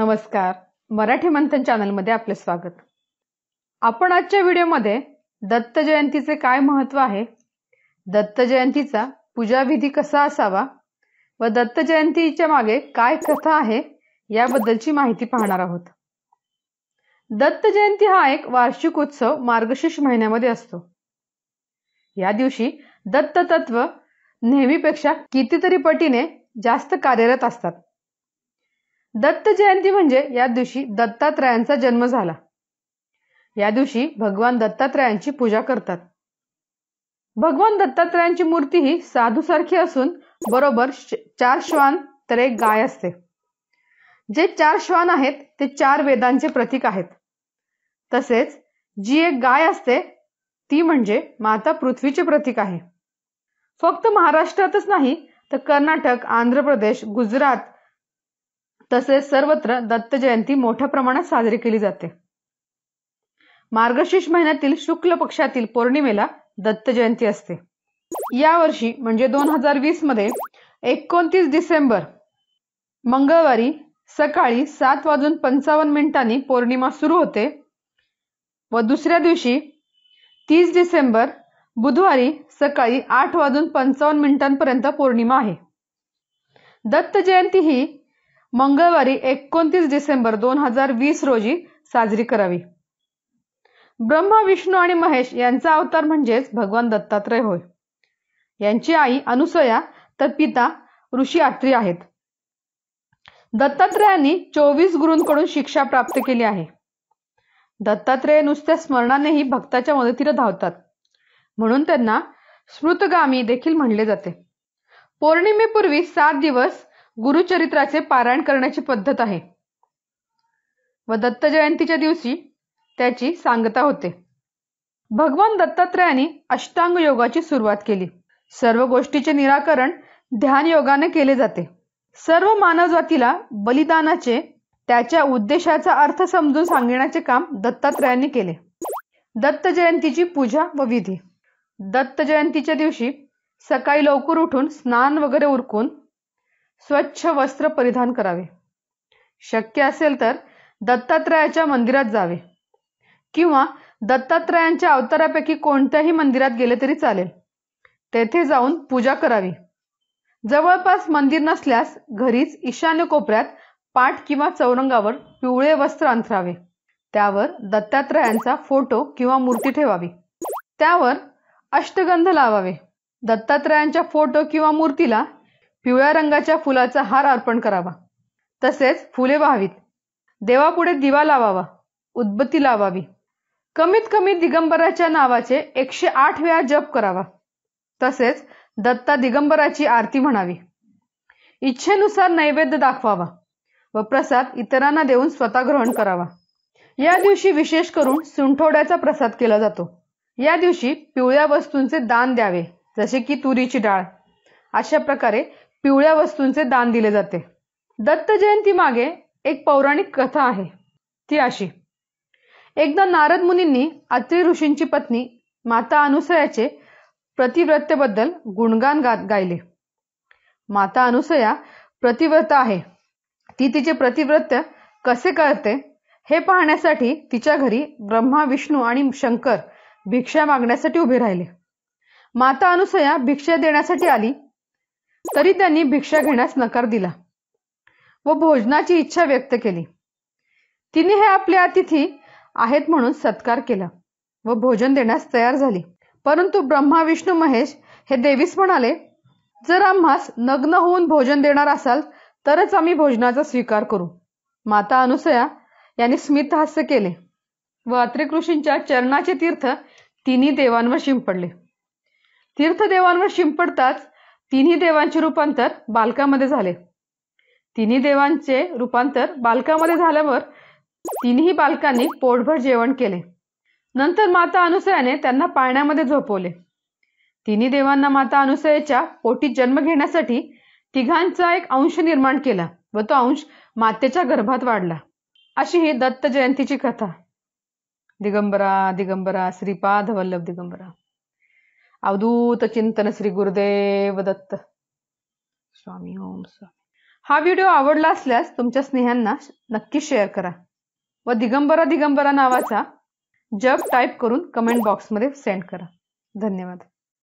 नमस्कार मराठी मंथन चॅनलमध्ये आपले स्वागत आपण आजच्या व्हिडिओमध्ये दत्त जयंतीचे काय महत्व आहे दत्त जयंतीचा पूजा विधी कसा असावा व दत्त जयंतीच्या मागे काय कथा आहे याबद्दलची माहिती पाहणार आहोत दत्त जयंती हा एक वार्षिक उत्सव मार्गशीर्ष महिन्यामध्ये असतो या दिवशी दत्त तत्व नेहमीपेक्षा कितीतरी पटीने जास्त कार्यरत असतात दत्त जयंती म्हणजे या दिवशी दत्तात्रयांचा जन्म झाला या दिवशी भगवान दत्तात्रयांची पूजा करतात भगवान दत्तात्रयांची मूर्ती ही साधू सारखी असून बरोबर चार श्वान तर एक गाय असते जे चार श्वान आहेत ते चार वेदांचे प्रतीक आहेत तसेच जी एक गाय असते ती म्हणजे माता पृथ्वीचे प्रतीक आहे फक्त महाराष्ट्रातच नाही तर कर्नाटक आंध्र प्रदेश गुजरात तसेच सर्वत्र दत्त जयंती मोठ्या प्रमाणात साजरी केली जाते मार्गशीर्ष महिन्यातील शुक्ल पक्षातील पौर्णिमेला दत्त जयंती असते या वर्षी म्हणजे दोन हजार वीस मध्ये एकोणतीस डिसेंबर मंगळवारी सकाळी सात वाजून पंचावन्न मिनिटांनी पौर्णिमा सुरू होते व दुसऱ्या दिवशी तीस डिसेंबर बुधवारी सकाळी आठ वाजून पंचावन्न मिनिटांपर्यंत पौर्णिमा आहे दत्त जयंती ही मंगळवारी एकोणतीस डिसेंबर दोन हजार वीस रोजी साजरी करावी ब्रह्मा विष्णू आणि महेश यांचा अवतार म्हणजेच भगवान दत्तात्रय होय यांची आई अनुसया तर पिता ऋषी आत्री आहेत दत्तात्रयांनी चोवीस गुरूंकडून शिक्षा प्राप्त केली आहे दत्तात्रय नुसत्या स्मरणानेही भक्ताच्या मदतीला धावतात म्हणून त्यांना स्मृतगामी देखील म्हणले जाते पौर्णिमेपूर्वी सात दिवस गुरुचरित्राचे पारायण करण्याची पद्धत आहे व दत्त जयंतीच्या दिवशी त्याची सांगता होते भगवान दत्तात्रयाने अष्टांग योगाची सुरुवात केली सर्व गोष्टीचे निराकरण ध्यान योगाने केले जाते सर्व मानव जातीला बलिदानाचे त्याच्या उद्देशाचा अर्थ समजून सांगण्याचे काम दत्तात्रयांनी केले दत्त जयंतीची पूजा व विधी दत्त जयंतीच्या दिवशी सकाळी लवकर उठून स्नान वगैरे उरकून स्वच्छ वस्त्र परिधान करावे शक्य असेल तर दत्तात्रयाच्या मंदिरात जावे किंवा दत्तात्रयांच्या अवतारापैकी कोणत्याही मंदिरात गेले तरी चालेल तेथे जाऊन पूजा करावी जवळपास मंदिर नसल्यास घरीच ईशान्य कोपऱ्यात पाठ किंवा चौरंगावर पिवळे वस्त्र अंथरावे त्यावर दत्तात्रयांचा फोटो किंवा मूर्ती ठेवावी त्यावर अष्टगंध लावावे दत्तात्रयांच्या फोटो किंवा मूर्तीला पिवळ्या रंगाच्या फुलाचा हार अर्पण करावा तसेच फुले व्हावीत देवापुढे दिवा लावावा उद्बत्ती लावावी कमीत कमी दिगंबराच्या नावाचे एकशे आठ वेळा जप करावा तसेच दत्ता दिगंबराची आरती म्हणावी इच्छेनुसार नैवेद्य दाखवावा व प्रसाद इतरांना देऊन स्वतः ग्रहण करावा या दिवशी विशेष करून सुंठोड्याचा प्रसाद केला जातो या दिवशी पिवळ्या वस्तूंचे दान द्यावे जसे की तुरीची डाळ अशा प्रकारे पिवळ्या वस्तूंचे दान दिले जाते दत्त जयंती मागे एक पौराणिक कथा आहे ती अशी एकदा नारद मुनींनी अत्री ऋषींची पत्नी माता अनुसयाचे प्रतिव्रतेबद्दल गुणगान गात गायले माता अनुसया प्रतिव्रत आहे ती तिचे प्रतिव्रत्य कसे करते हे पाहण्यासाठी तिच्या घरी ब्रह्मा विष्णू आणि शंकर भिक्षा मागण्यासाठी उभे राहिले माता अनुसया भिक्षा देण्यासाठी आली तरी त्यांनी भिक्षा घेण्यास नकार दिला व भोजनाची इच्छा व्यक्त केली तिने हे आपले अतिथी आहेत म्हणून सत्कार केला व भोजन देण्यास तयार झाली परंतु ब्रह्मा विष्णू महेश हे देवीस म्हणाले जर आम्हास नग्न होऊन भोजन देणार असाल तरच आम्ही भोजनाचा स्वीकार करू माता अनुसया यांनी स्मित हास्य केले व अत्रिकृषींच्या ऋषींच्या चरणाचे तीर्थ तिन्ही देवांवर शिंपडले तीर्थ देवांवर शिंपडताच तिन्ही देवांचे रूपांतर बालकामध्ये झाले तिन्ही देवांचे रूपांतर बालकामध्ये झाल्यावर तिन्ही बालकांनी पोटभर जेवण केले नंतर माता अनुसयाने त्यांना पाळण्यामध्ये झोपवले तिन्ही देवांना माता अनुसयाच्या पोटी जन्म घेण्यासाठी तिघांचा एक अंश निर्माण केला व तो अंश मातेच्या गर्भात वाढला अशी ही दत्त जयंतीची कथा दिगंबरा दिगंबरा श्रीपाद वल्लभ दिगंबरा अवधूत चिंतन श्री गुरुदेव दत्त स्वामी ओम स्वामी हा व्हिडिओ आवडला असल्यास तुमच्या स्नेहांना नक्की शेअर करा व दिगंबरा दिगंबरा नावाचा जग टाईप करून कमेंट बॉक्समध्ये सेंड करा धन्यवाद